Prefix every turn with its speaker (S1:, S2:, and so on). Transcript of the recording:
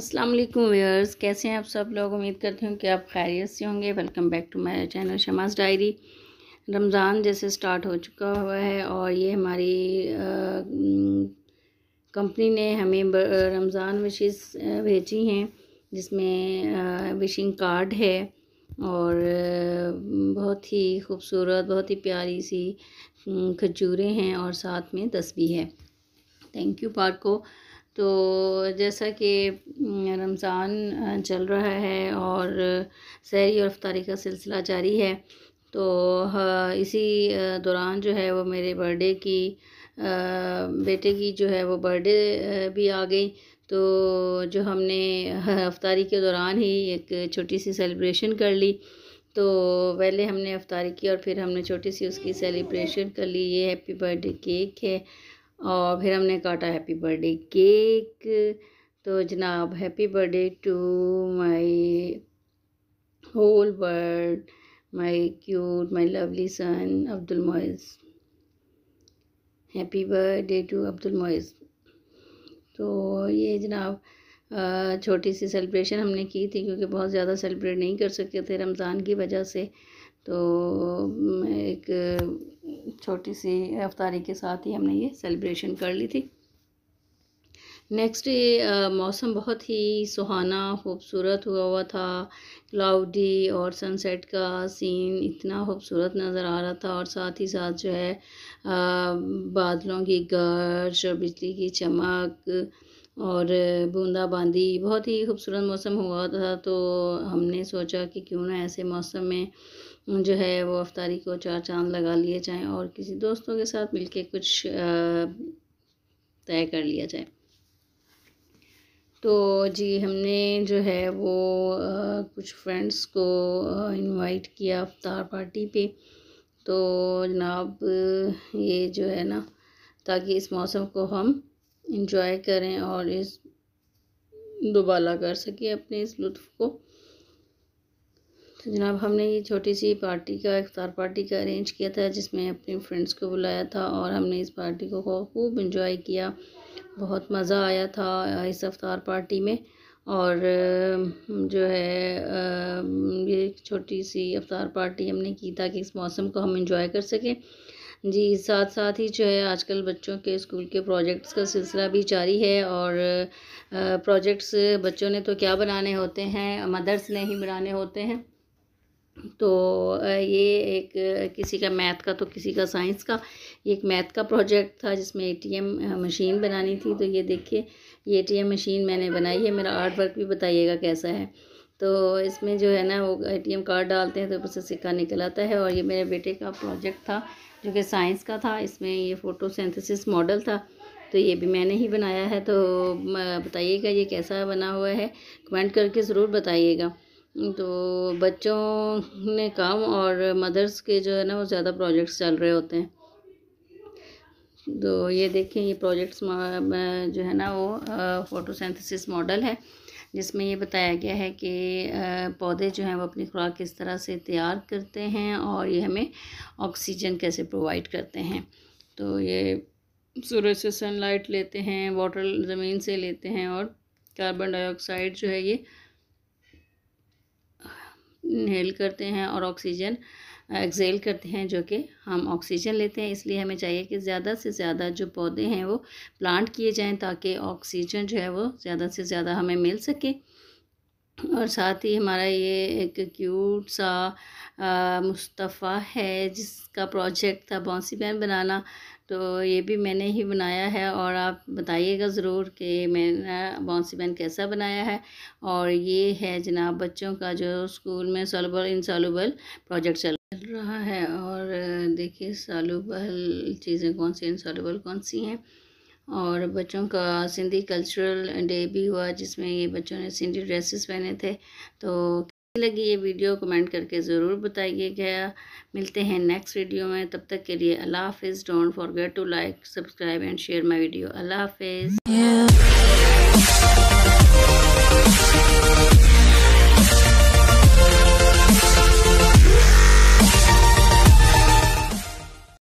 S1: अस्सलाम वालेकुम व्यूअर्स कैसे हैं आप सब लोग उम्मीद करती हूँ कि आप खैरियत से होंगे welcome back to my channel Shama's diary Ramzan जैसे स्टार्ट हो चुका हुआ है और ये हमारी कंपनी ने हमें रमज़ान विशेष भेजी हैं जिसमें विशिंग कार्ड है और बहुत ही खूबसूरत बहुत ही प्यारी सी खजूरें हैं और साथ में तस्बी है थैंक यू पार्को तो जैसा कि रमज़ान चल रहा है और सहरी और अफ्तारी का सिलसिला जारी है तो इसी दौरान जो है वो मेरे बर्थडे की बेटे की जो है वो बर्थडे भी आ गई तो जो हमने अफ्तारी के दौरान ही एक छोटी सी सेलिब्रेशन कर ली तो पहले हमने अफ्तारी की और फिर हमने छोटी सी उसकी सेलिब्रेशन कर ली ये हैप्पी बर्थडे केक है और फिर हमने काटा हैप्पी बर्थडे केक तो जनाब happy birthday to my whole world my cute my lovely son Abdul Moiz happy birthday to Abdul Moiz तो ये जनाब छोटी सी सेलिब्रेशन हमने की थी क्योंकि बहुत ज़्यादा सेलिब्रेट नहीं कर सके थे रमज़ान की वजह से तो एक छोटी सी रफ्तारी के साथ ही हमने ये सेलिब्रेशन कर ली थी नेक्स्ट डे मौसम बहुत ही सुहाना खूबसूरत हुआ हुआ था क्लाउडी और सनसेट का सीन इतना खूबसूरत नज़र आ रहा था और साथ ही साथ जो है बादलों की गर्ज और बिजली की चमक और बूंदाबांदी बहुत ही खूबसूरत मौसम हुआ था तो हमने सोचा कि क्यों ना ऐसे मौसम में जो है वो अफ्तारी को चार चांद लगा लिए जाएँ और किसी दोस्तों के साथ मिलके कुछ तय कर लिया जाए तो जी हमने जो है वो आ, कुछ फ्रेंड्स को इनवाइट किया अफ्तार पार्टी पे तो जनाब ये जो है ना ताकि इस मौसम को हम इंजॉय करें और इस दुबला कर सके अपने इस लुत्फ़ को तो जनाब हमने ये छोटी सी पार्टी का इफ्तार पार्टी का अरेंज किया था जिसमें अपने फ्रेंड्स को बुलाया था और हमने इस पार्टी को खूब इंजॉय किया बहुत मज़ा आया था इस अफ्तार पार्टी में और जो है ये छोटी सी अफ्तार पार्टी हमने की ताकि इस मौसम को हम इंजॉय कर सकें जी साथ साथ ही जो है आजकल बच्चों के स्कूल के प्रोजेक्ट्स का सिलसिला भी जारी है और प्रोजेक्ट्स बच्चों ने तो क्या बनाने होते हैं मदर्स ने ही बनाने होते हैं तो ये एक किसी का मैथ का तो किसी का साइंस का ये एक मैथ का प्रोजेक्ट था जिसमें एटीएम मशीन बनानी थी तो ये देखिए ये एटीएम मशीन मैंने बनाई है मेरा आर्ट वर्क भी बताइएगा कैसा है तो इसमें जो है ना वो एटीएम कार्ड डालते हैं तो उससे सिक्का निकल आता है और ये मेरे बेटे का प्रोजेक्ट था जो कि साइंस का था इसमें ये फोटो मॉडल था तो ये भी मैंने ही बनाया है तो बताइएगा ये कैसा बना हुआ है कमेंट करके ज़रूर बताइएगा तो बच्चों ने काम और मदर्स के जो है ना वो ज़्यादा प्रोजेक्ट्स चल रहे होते हैं तो ये देखें ये प्रोजेक्ट्स जो है ना वो फोटोसेंथेसिस मॉडल है जिसमें ये बताया गया है कि पौधे जो हैं वो अपनी खुराक किस तरह से तैयार करते हैं और ये हमें ऑक्सीजन कैसे प्रोवाइड करते हैं तो ये सूरज से सनलाइट लेते हैं वाटर ज़मीन से लेते हैं और कार्बन डाइऑक्साइड जो है ये इनहेल करते हैं और ऑक्सीजन एक्सेल करते हैं जो कि हम ऑक्सीजन लेते हैं इसलिए हमें चाहिए कि ज़्यादा से ज़्यादा जो पौधे हैं वो प्लांट किए जाएं ताकि ऑक्सीजन जो है वो ज़्यादा से ज़्यादा हमें मिल सके और साथ ही हमारा ये एक क्यूट सा मुस्तफ़ा है जिसका प्रोजेक्ट था बॉन्सी पैन बनाना तो ये भी मैंने ही बनाया है और आप बताइएगा ज़रूर कि मैंने बॉन्सी पैन कैसा बनाया है और ये है जनाब बच्चों का जो स्कूल में सोलबल इनसॉलबल प्रोजेक्ट चल रहा है और देखिए सॉलूबल चीज़ें कौन सी इनसॉलबल कौन सी हैं और बच्चों का सिंधी कल्चरल डे भी हुआ जिसमें ये बच्चों ने सिंधी ड्रेसेस पहने थे तो लगी ये वीडियो कमेंट करके ज़रूर बताइएगा मिलते हैं नेक्स्ट वीडियो में तब तक के लिए अल्लाह हाफिज़ don't forget to like subscribe and share my video अल्लाह हाफिज़